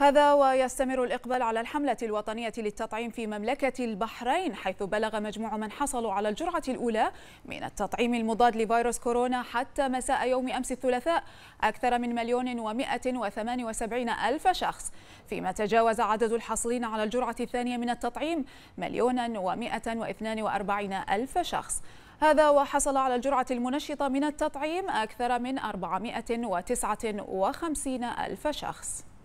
هذا ويستمر الإقبال على الحملة الوطنية للتطعيم في مملكة البحرين حيث بلغ مجموع من حصلوا على الجرعة الأولى من التطعيم المضاد لفيروس كورونا حتى مساء يوم أمس الثلاثاء أكثر من مليون ومائة وثمان وسبعين ألف شخص فيما تجاوز عدد الحاصلين على الجرعة الثانية من التطعيم مليونا ومائة واثنان وأربعين ألف شخص هذا وحصل على الجرعة المنشطة من التطعيم أكثر من وخمسين ألف شخص